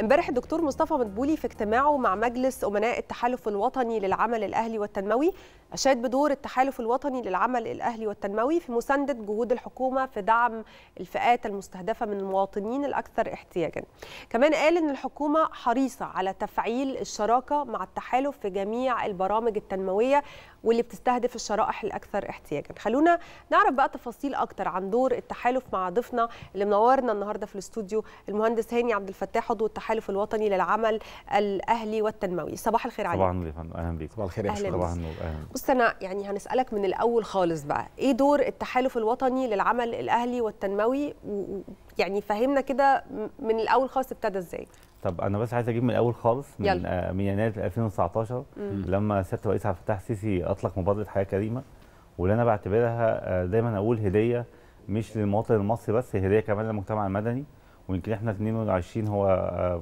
امبارح الدكتور مصطفى مدبولي في اجتماعه مع مجلس امناء التحالف الوطني للعمل الاهلي والتنموي اشاد بدور التحالف الوطني للعمل الاهلي والتنموي في مسانده جهود الحكومه في دعم الفئات المستهدفه من المواطنين الاكثر احتياجا كمان قال ان الحكومه حريصه على تفعيل الشراكه مع التحالف في جميع البرامج التنمويه واللي بتستهدف الشرائح الاكثر احتياجا خلونا نعرف بقى تفاصيل اكتر عن دور التحالف مع ضيفنا اللي منورنا النهارده في الاستوديو المهندس هاني عبد الفتاح عضو التحالف الوطني للعمل الاهلي والتنموي صباح الخير عليك طبعا يا فندم اهلا بيك صباح الخير يا فندم طبعا بص انا يعني هنسالك من الاول خالص بقى ايه دور التحالف الوطني للعمل الاهلي والتنموي يعني فهمنا كده من الاول خالص ابتدى ازاي طب انا بس عايز اجيب من الاول خالص من يلا. آه، من يناير 2019 مم. لما سياده الرئيس عبد الفتاح السيسي اطلق مبادره حياه كريمه واللي انا بعتبرها آه، دايما اقول هديه مش للمواطن المصري بس هديه كمان للمجتمع المدني ويمكن احنا 22 هو آه،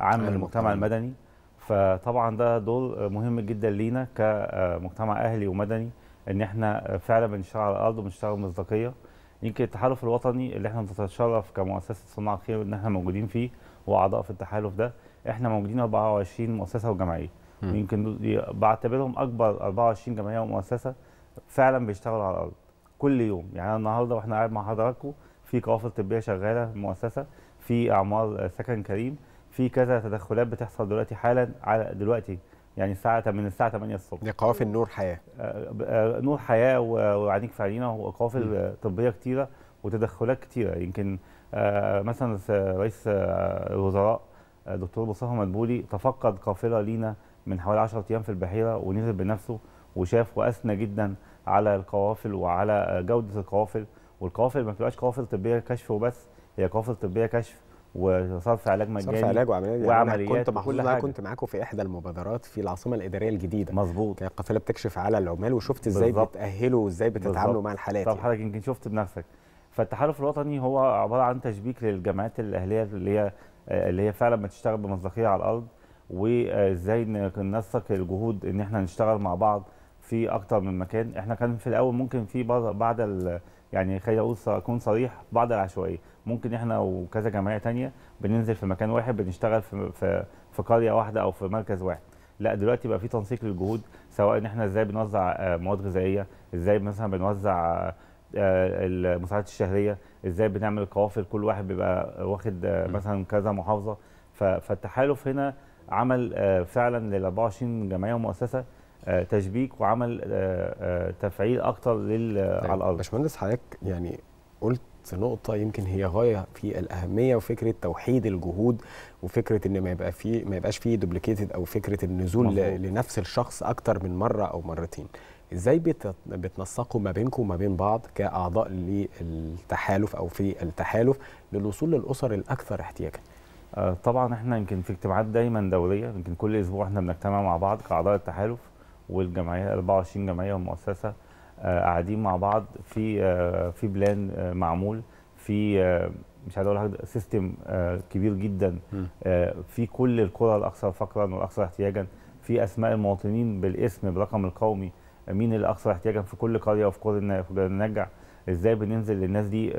عام المجتمع المدني فطبعا ده دور مهم جدا لينا كمجتمع اهلي ومدني ان احنا فعلا بنشتغل على الارض وبنشتغل بمصداقيه يمكن التحالف الوطني اللي احنا بنتشرف كمؤسسه صناع الخير ان احنا موجودين فيه واعضاء في التحالف ده احنا موجودين 24 مؤسسه وجمعيه ويمكن بعتبرهم اكبر 24 جمعيه ومؤسسه فعلا بيشتغلوا على الارض كل يوم يعني النهارده واحنا قاعد مع حضراتكم في قوافل طبيه شغاله مؤسسه في اعمار آه، سكن كريم في كذا تدخلات بتحصل دلوقتي حالا على دلوقتي يعني الساعه من الساعه 8 الصبح دي قوافل نور حياه آه، آه، نور حياه وعنيك فعلينا وقوافل طبيه كتيره وتدخلات كتيره يمكن آه، مثلا رئيس آه، الوزراء آه، دكتور مصطفى مدبولي تفقد قافله لينا من حوالي 10 ايام في البحيره ونزل بنفسه وشاف واثنى جدا على القوافل وعلى جوده القوافل والقوافل ما بتبقاش قوافل طبيه كشف وبس هي قوافل طبيه كشف وصرف علاج مجاني صرف علاج وعمليات يعني وعمليات كنت محظوظ انا كنت معاكم في احدى المبادرات في العاصمه الاداريه الجديده مظبوط كانت قافله بتكشف على العمال وشفت ازاي بتاهلوا وازاي بتتعاملوا مع الحالات طب يعني. حضرتك يمكن شفت بنفسك فالتحالف الوطني هو عباره عن تشبيك للجمعيات الاهليه اللي هي اللي هي فعلا بتشتغل بمصداقيه على الارض وازاي ننسق الجهود ان احنا نشتغل مع بعض في اكتر من مكان احنا كان في الاول ممكن في بعض يعني خلينا اقول اكون صريح بعض العشوائيه ممكن احنا وكذا جمعيه ثانيه بننزل في مكان واحد بنشتغل في في, في قريه واحده او في مركز واحد لا دلوقتي بقى في تنسيق للجهود سواء ان احنا ازاي بنوزع آه، مواد غذائيه ازاي مثلا بنوزع آه، المساعدات الشهريه ازاي بنعمل القوافل كل واحد بيبقى واخد آه، مثلا كذا محافظه فالتحالف هنا عمل آه، فعلا لل 24 جمعيه ومؤسسه آه، تشبيك وعمل تفعيل اكتر لل طيب، على الارض باشمهندس حضرتك يعني قلت في نقطة يمكن هي غاية في الأهمية وفكرة توحيد الجهود وفكرة إن ما يبقى في ما يبقاش فيه دوبليكيتد أو فكرة النزول مفهوم. لنفس الشخص أكتر من مرة أو مرتين. ازاي بتنسقوا ما بينكم وما بين بعض كاعضاء للتحالف او في التحالف للوصول للاسر الاكثر احتياجا؟ آه، طبعا احنا يمكن في اجتماعات دايما دوليه يمكن كل اسبوع احنا بنجتمع مع بعض كاعضاء التحالف والجمعيه 24 جمعيه ومؤسسه آه، قاعدين مع بعض في آه، في بلان آه، معمول في مش عايز اقول لحضرتك سيستم كبير جدا في كل القرى الاكثر فقرا والاكثر احتياجا في اسماء المواطنين بالاسم بالرقم القومي مين الاكثر احتياجا في كل قريه وفي كل نرجع ازاي بننزل للناس دي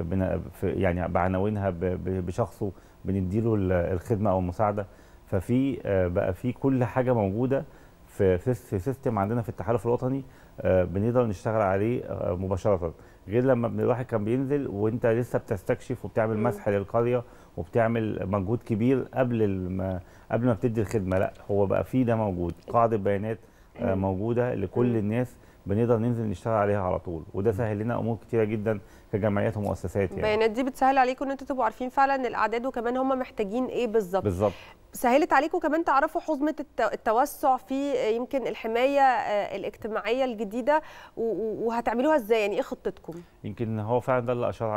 يعني بعناوينها بشخصه بنديله الخدمه او المساعده ففي بقى في كل حاجه موجوده في في سيستم عندنا في التحالف الوطني آه، بنقدر نشتغل عليه آه، مباشره غير لما الواحد كان بينزل وانت لسه بتستكشف وبتعمل مسح للقريه وبتعمل مجهود كبير قبل ما قبل ما بتدي الخدمه لا هو بقى في ده موجود قاعده بيانات آه، موجوده لكل الناس بنقدر ننزل نشتغل عليها على طول وده سهل لنا امور كتيره جدا كجمعيات ومؤسسات يعني البيانات دي بتسهل عليكم ان انتوا تبقوا عارفين فعلا الاعداد وكمان هم محتاجين ايه بالظبط بالظبط سهلت عليكم كمان تعرفوا حزمه التوسع في يمكن الحمايه آه، الاجتماعيه الجديده وهتعملوها ازاي يعني ايه خطتكم يمكن هو فعلا ده اللي اشار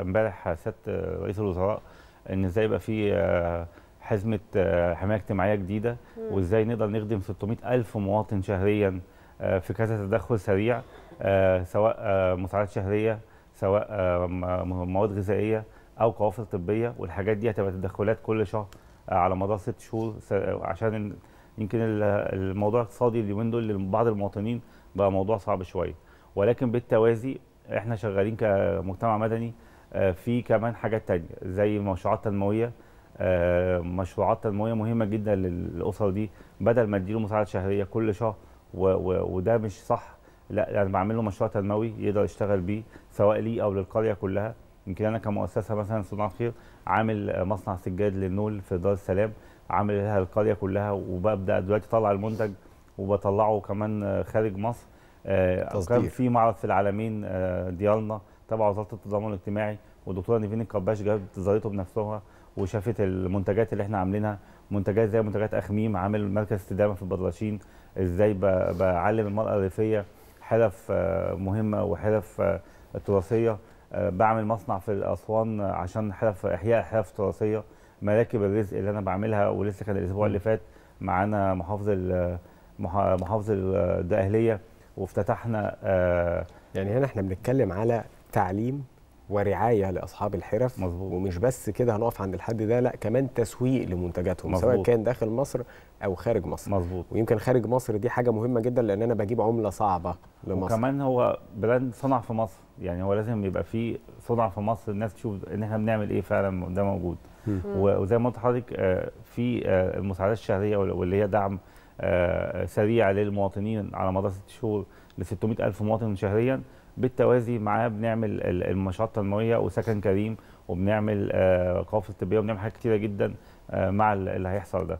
امبارح سياده رئيس الوزراء ان ازاي يبقى في آه، حزمه آه، حمايه اجتماعيه جديده وازاي نقدر نخدم 600 الف مواطن شهريا آه، في كذا تدخل سريع آه، سواء آه، مساعدات شهريه سواء مواد غذائيه او قوافل طبيه والحاجات دي هتبقى تدخلات كل شهر على مدار ست شهور عشان يمكن الموضوع الاقتصادي اليومين دول لبعض المواطنين بقى موضوع صعب شويه ولكن بالتوازي احنا شغالين كمجتمع مدني في كمان حاجات تانية زي مشروعات تنمويه مشروعات تنمويه مهمه جدا للاسر دي بدل ما تديله مساعده شهريه كل شهر و و وده مش صح لا انا يعني بعمل له مشروع تنموي يقدر يشتغل بيه سواء لي او للقريه كلها يمكن انا كمؤسسه مثلا صناعه خير عامل مصنع سجاد للنول في دار السلام عاملها القريه كلها وببدا دلوقتي اطلع المنتج وبطلعه كمان خارج مصر آه، كان في معرض في العالمين آه، ديالنا تبع وزاره التضامن الاجتماعي والدكتوره نيفين الكباش جابت زارته بنفسها وشافت المنتجات اللي احنا عاملينها منتجات زي منتجات اخميم عامل مركز استدامه في البدرشين ازاي بعلم المراه الريفيه حرف آه، مهمه وحرف آه، تراثيه آه، بعمل مصنع في الاسوان عشان حرف احياء حرف تراثيه مراكب الرزق اللي انا بعملها ولسه كان الاسبوع اللي فات معانا محافظ محافظ الدقهليه وافتتحنا يعني هنا احنا بنتكلم على تعليم ورعايه لاصحاب الحرف مظبوط. ومش بس كده هنقف عند الحد ده لا كمان تسويق لمنتجاتهم مظبوط. سواء كان داخل مصر او خارج مصر مظبوط ويمكن خارج مصر دي حاجه مهمه جدا لان انا بجيب عمله صعبه لمصر وكمان هو براند صنع في مصر يعني هو لازم يبقى في صنع في مصر الناس تشوف ان احنا بنعمل ايه فعلا ده موجود م. وزي ما قلت آه، في آه، المساعدات الشهريه واللي هي دعم آه، سريع للمواطنين على مدار ست شهور ل 600000 مواطن شهريا بالتوازي معاه بنعمل المشطه المائيه وسكن كريم وبنعمل آه، قوافل طبيه وبنعمل حاجات كتيره جدا آه، مع اللي هيحصل ده.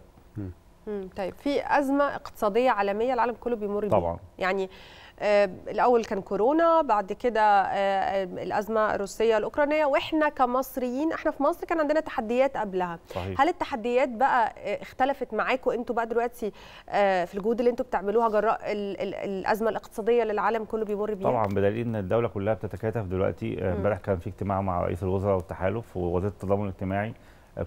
طيب في ازمه اقتصاديه عالميه العالم كله بيمر بيها. طبعا. يعني آه، الاول كان كورونا بعد كده آه، الازمه الروسيه الاوكرانيه واحنا كمصريين احنا في مصر كان عندنا تحديات قبلها صحيح. هل التحديات بقى آه، اختلفت معاكم انتوا بقى دلوقتي في الجهود اللي انتوا بتعملوها جراء الازمه الاقتصاديه اللي العالم كله بيمر بيها طبعا بدليل ان الدوله كلها بتتكاتف دلوقتي امبارح كان في اجتماع مع رئيس الوزراء والتحالف ووزاره التضامن الاجتماعي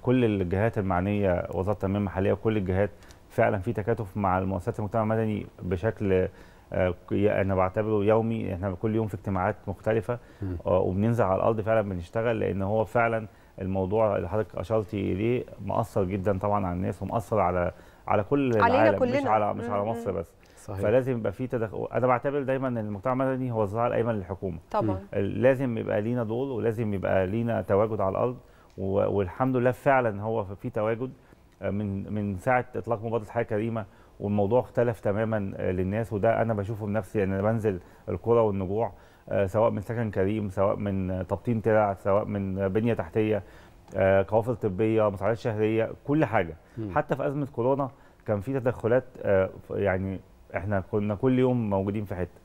كل الجهات المعنيه وزاره التنميه المحليه وكل الجهات فعلا في تكاتف مع المؤسسات المجتمع المدني بشكل آه، انا بعتبره يومي احنا كل يوم في اجتماعات مختلفه آه، وبننزل على الارض فعلا بنشتغل لان هو فعلا الموضوع اللي حضرتك اشرتي اليه مأثر جدا طبعا على الناس ومأثر على على كل العالم كلنا. مش على مش على مصر بس صحيح. فلازم يبقى في تدخل انا بعتبر دايما ان المجتمع المدني هو الذراع الايمن للحكومه طبعا لازم يبقى لينا دور ولازم يبقى لينا تواجد على الارض والحمد لله فعلا هو في تواجد آه، من من ساعه اطلاق مبادره حياه كريمه والموضوع اختلف تماما آه، للناس وده انا بشوفه بنفسي ان يعني انا بنزل الكره والنجوع آه، سواء من سكن كريم سواء من تبطين ترع سواء من بنيه تحتيه قوافل آه، طبيه مساعدات شهريه كل حاجه حتى في ازمه كورونا كان في تدخلات يعني احنا كنا كل يوم موجودين في حته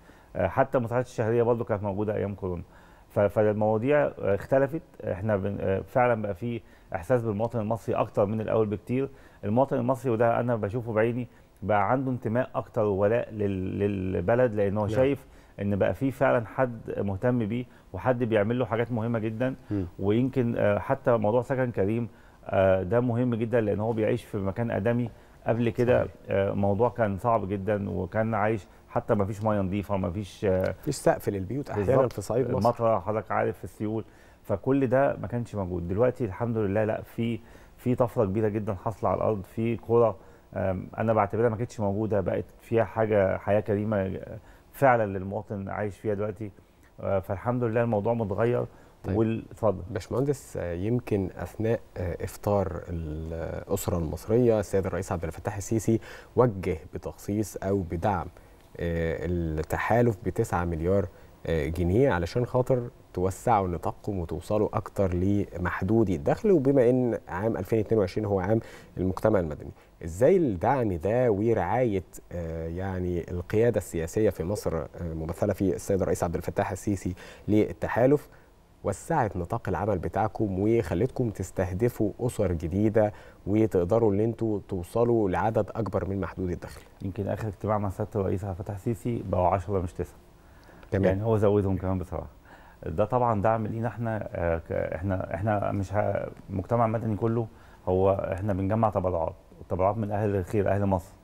حتى المساعدات الشهريه برضو كانت موجوده ايام كورونا فالمواضيع اختلفت احنا فعلا بقى في احساس بالمواطن المصري اكتر من الاول بكتير المواطن المصري وده انا بشوفه بعيني بقى عنده انتماء اكتر وولاء للبلد لان هو نعم. شايف ان بقى في فعلا حد مهتم بيه وحد بيعمل له حاجات مهمه جدا م. ويمكن آه، حتى موضوع سكن كريم آه، ده مهم جدا لان هو بيعيش في مكان ادمي قبل كده آه، موضوع كان صعب جدا وكان عايش حتى ما فيش ميه نظيفه ما فيش مفيش سقف للبيوت احيانا في صعيد مصر المطره حضرتك عارف في السيول فكل ده ما كانش موجود دلوقتي الحمد لله لا في في طفره كبيره جدا حاصله على الارض في كوره انا بعتبرها ما كانتش موجوده بقت فيها حاجه حياه كريمه فعلا للمواطن عايش فيها دلوقتي أه، فالحمد لله الموضوع متغير طيب. باشمهندس أه، يمكن اثناء أه، افطار الاسره المصريه السيد الرئيس عبد الفتاح السيسي وجه بتخصيص او بدعم التحالف ب 9 مليار جنيه علشان خاطر توسعوا نطاقكم وتوصلوا اكتر لمحدودي الدخل وبما ان عام 2022 هو عام المجتمع المدني ازاي الدعم ده ورعايه آه، يعني القياده السياسيه في مصر آه، ممثله في السيد الرئيس عبد الفتاح السيسي للتحالف وسعت نطاق العمل بتاعكم وخلتكم تستهدفوا اسر جديده وتقدروا ان انتم توصلوا لعدد اكبر من محدود الدخل. يمكن اخر اجتماع مع سياده الرئيس عبد الفتاح السيسي بقوا 10 مش 9. تمام. يعني هو زودهم كمان بصراحه. ده طبعا دعم لينا احنا آه، احنا احنا مش مجتمع مدني كله هو احنا بنجمع تبرعات التبرعات من اهل الخير اهل مصر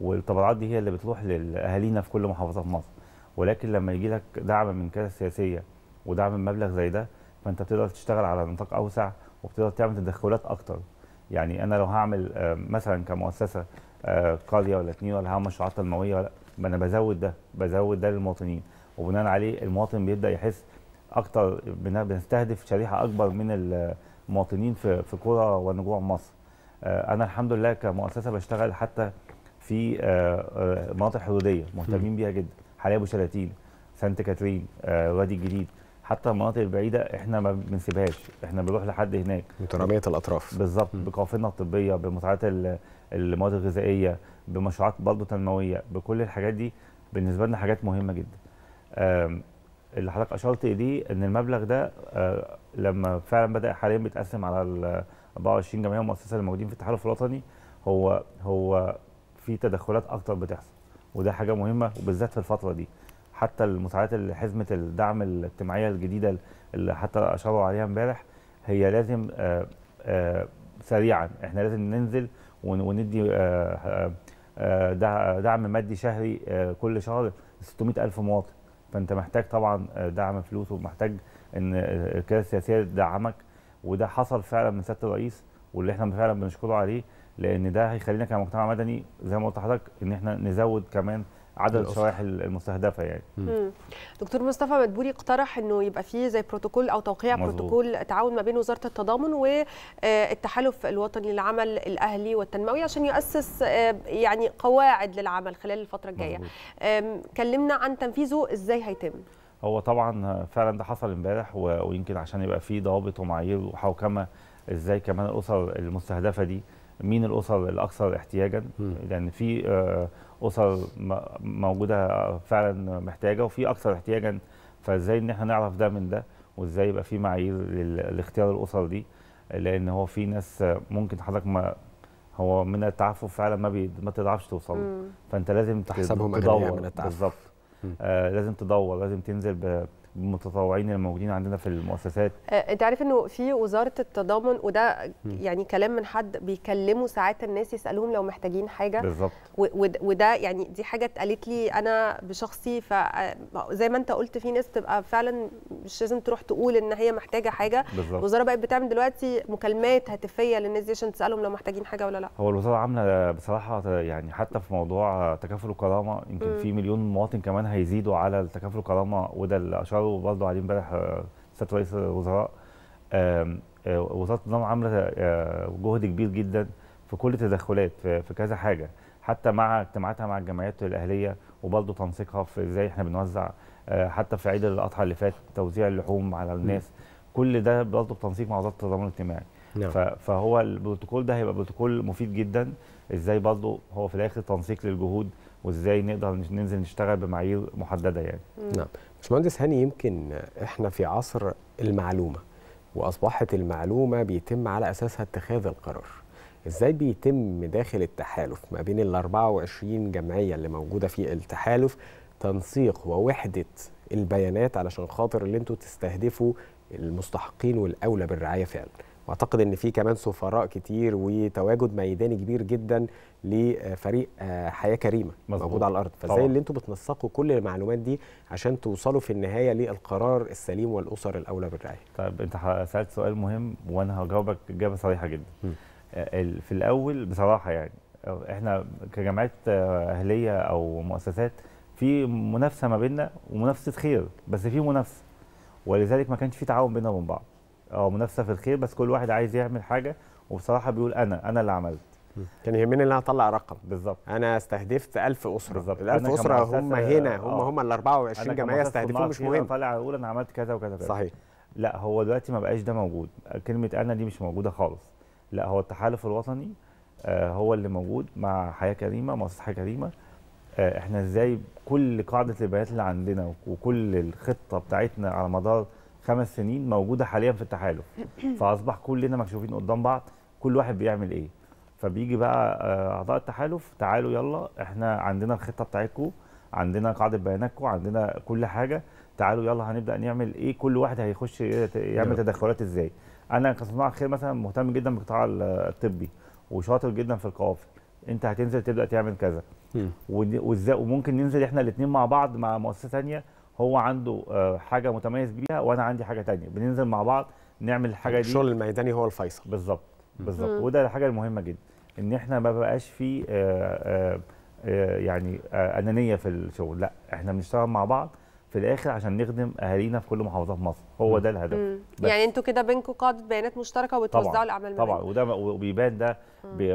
والتبرعات دي هي اللي بتروح لاهالينا في كل محافظه في مصر ولكن لما يجي لك دعم من كذا سياسيه ودعم مبلغ زي ده فانت بتقدر تشتغل على نطاق اوسع وبتقدر تعمل تدخلات اكتر يعني انا لو هعمل آه، مثلا كمؤسسه آه، قريه ولا اتنين ولا هعمل مشروعات تنمويه ولا انا بزود ده بزود ده للمواطنين وبناء عليه المواطن بيبدا يحس اكتر بنستهدف شريحه اكبر من المواطنين في في قرى ونجوع مصر آه، انا الحمد لله كمؤسسه بشتغل حتى في آه، آه، مناطق حدوديه مهتمين بيها جدا حاليا ابو شلاتين سانت كاترين وادي الجديد حتى المناطق البعيده احنا ما بنسيبهاش احنا بنروح لحد هناك متراميه الاطراف بالظبط بقوافلنا الطبيه بمتابعات المواد الغذائيه بمشروعات برضه تنمويه بكل الحاجات دي بالنسبه لنا حاجات مهمه جدا اللي حضرتك اشرت اليه ان المبلغ ده آه، لما فعلا بدا حاليا بيتقسم على ال 24 جمعيه ومؤسسه الموجودين في التحالف الوطني هو هو في تدخلات اكتر بتحصل وده حاجه مهمه وبالذات في الفتره دي حتى المساعدات اللي حزمه الدعم الاجتماعيه الجديده اللي حتى اشاروا عليها امبارح هي لازم آه، آه، سريعا احنا لازم ننزل وندي دعم مادي شهري كل شهر ل 600000 مواطن فانت محتاج طبعا آه، دعم فلوس ومحتاج ان آه، القياده السياسيه تدعمك وده حصل فعلا من سياده الرئيس واللي احنا فعلا بنشكره عليه لان ده هيخلينا كمجتمع مدني زي ما قلت لحضرتك ان احنا نزود كمان عدد الشرائح المستهدفه يعني مم. دكتور مصطفى مدبولي اقترح انه يبقى في زي بروتوكول او توقيع مزبوط. بروتوكول تعاون ما بين وزاره التضامن والتحالف آه، الوطني للعمل الاهلي والتنموي عشان يؤسس آه، يعني قواعد للعمل خلال الفتره الجايه كلمنا عن تنفيذه ازاي هيتم هو طبعا فعلا ده حصل امبارح ويمكن عشان يبقى في ضوابط ومعايير وحوكمه ازاي كمان الاسر المستهدفه دي مين الاسر الاكثر احتياجا لان يعني في آه، اسر موجوده فعلا محتاجه وفي اكثر احتياجا فازاي ان احنا نعرف ده من ده وازاي يبقى في معايير لاختيار الاسر دي لان هو في ناس ممكن حضرتك ما هو من التعفف فعلا ما بي ما تضعفش توصل له فانت لازم تحسبهم تدور بالظبط آه لازم تدور لازم تنزل المتطوعين الموجودين عندنا في المؤسسات آه، انت عارف انه في وزاره التضامن وده يعني كلام من حد بيكلموا ساعات الناس يسالوهم لو محتاجين حاجه بالظبط وده يعني دي حاجه اتقالت لي انا بشخصي فزي ما انت قلت في ناس بتبقى فعلا مش لازم تروح تقول ان هي محتاجه حاجه بالظبط الوزاره بقت بتعمل دلوقتي مكالمات هاتفيه للناس دي عشان تسالهم لو محتاجين حاجه ولا لا هو الوزاره عامله بصراحه يعني حتى في موضوع تكافل الكرامه يمكن في مليون مواطن كمان هيزيدوا على تكافل الكرامه وده الاشاره بتاعه برضه عليه امبارح سياده رئيس الوزراء آه، وزاره النظام عامله آه، جهد كبير جدا في كل التدخلات في كذا حاجه حتى مع اجتماعاتها مع الجمعيات الاهليه وبرضه تنسيقها في ازاي احنا بنوزع آه، حتى في عيد الاضحى اللي فات توزيع اللحوم على الناس كل ده برضه بتنسيق مع وزاره التضامن الاجتماعي نعم. فهو البروتوكول ده هيبقى بروتوكول مفيد جدا ازاي برضه هو في الاخر تنسيق للجهود وازاي نقدر ننزل نشتغل بمعايير محدده يعني نعم باشمهندس هاني يمكن احنا في عصر المعلومه واصبحت المعلومه بيتم على اساسها اتخاذ القرار ازاي بيتم داخل التحالف ما بين ال 24 جمعيه اللي موجوده في التحالف تنسيق ووحده البيانات علشان خاطر اللي انتوا تستهدفوا المستحقين والاولى بالرعايه فعلا واعتقد ان في كمان سفراء كتير وتواجد ميداني كبير جدا لفريق آه، حياه كريمه مزبوط. موجود على الارض فازاي اللي انتم بتنسقوا كل المعلومات دي عشان توصلوا في النهايه للقرار السليم والاسر الاولى بالرعايه طيب انت سالت سؤال مهم وانا هجاوبك اجابه صريحه جدا م. آه، في الاول بصراحه يعني احنا كجامعات آه، اهليه او مؤسسات في منافسه ما بيننا ومنافسه خير بس في منافسه ولذلك ما كانش في تعاون بيننا وبين بعض اه منافسه في الخير بس كل واحد عايز يعمل حاجه وبصراحه بيقول انا انا اللي عملت كان يهمني ان انا اطلع رقم بالظبط انا استهدفت 1000 اسره بالظبط ال 1000 اسره هم هنا آه. هم هم ال 24 جمعيه استهدفوهم مش مهم طالع اقول انا عملت كذا وكذا صحيح لا هو دلوقتي ما بقاش ده موجود كلمه انا دي مش موجوده خالص لا هو التحالف الوطني آه، هو اللي موجود مع حياه كريمه مؤسسه حياه كريمه آه، احنا ازاي كل قاعده البيانات اللي عندنا وكل الخطه بتاعتنا على مدار خمس سنين موجوده حاليا في التحالف فاصبح كلنا مكشوفين قدام بعض كل واحد بيعمل ايه فبيجي بقى آه، اعضاء التحالف تعالوا يلا احنا عندنا الخطه بتاعتكم عندنا قاعده بياناتكم عندنا كل حاجه تعالوا يلا هنبدا نعمل ايه كل واحد هيخش إيه، يعمل تدخلات ازاي انا كصناع خير مثلا مهتم جدا بالقطاع الطبي وشاطر جدا في القوافل انت هتنزل تبدا تعمل كذا وازاي وممكن ننزل احنا الاثنين مع بعض مع مؤسسه ثانيه هو عنده آه، حاجه متميز بيها وانا عندي حاجه تانية بننزل مع بعض نعمل الحاجه دي الشغل الميداني هو الفيصل بالظبط بالظبط وده الحاجه المهمه جدا ان احنا ما بقاش في آه، آه، يعني انانيه في الشغل لا احنا بنشتغل مع بعض في الاخر عشان نخدم اهالينا في كل محافظات مصر هو ده الهدف يعني انتوا كده بينكم قاعده بيانات مشتركه وبتوزعوا الاعمال طبعا وده وبيبان ده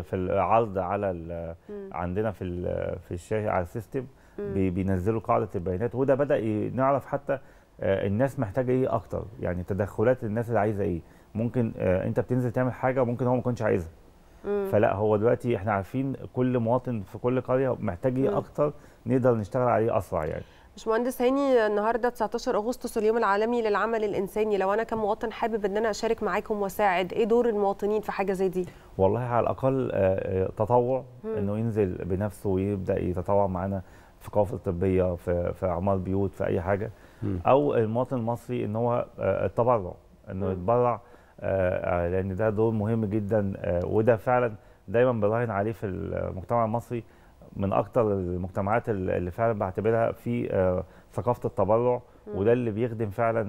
في العرض على عندنا في في الشاشه على السيستم بينزلوا قاعده البيانات وده بدا نعرف حتى آه، الناس محتاجه ايه اكتر يعني تدخلات الناس اللي عايزه ايه ممكن آه، انت بتنزل تعمل حاجه وممكن هو ما يكونش عايزها فلا هو دلوقتي احنا عارفين كل مواطن في كل قريه محتاج ايه اكتر نقدر نشتغل عليه اسرع يعني باشمهندس هاني النهارده 19 اغسطس اليوم العالمي للعمل الانساني لو انا كمواطن حابب ان انا اشارك معاكم واساعد ايه دور المواطنين في حاجه زي دي والله على الاقل آه، تطوع انه ينزل بنفسه ويبدا يتطوع معانا في قوافل طبيه في في اعمار بيوت في اي حاجه م. او المواطن المصري ان هو آه، التبرع انه يتبرع آه، آه، لان ده دور مهم جدا وده فعلا دايما براهن عليه في المجتمع المصري من اكتر المجتمعات اللي فعلا بعتبرها في ثقافه التبرع وده اللي بيخدم فعلا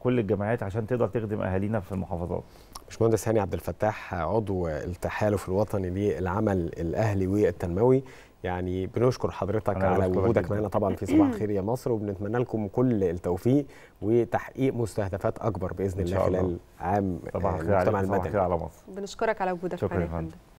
كل الجمعيات عشان تقدر تخدم اهالينا في المحافظات. باشمهندس هاني عبد الفتاح عضو التحالف الوطني للعمل الاهلي والتنموي يعني بنشكر حضرتك على وجودك معنا طبعا في صباح الخير يا مصر وبنتمنى لكم كل التوفيق وتحقيق مستهدفات اكبر باذن الله خلال عام آه، المجتمع المدني صباح الخير على مصر بنشكرك على وجودك معنا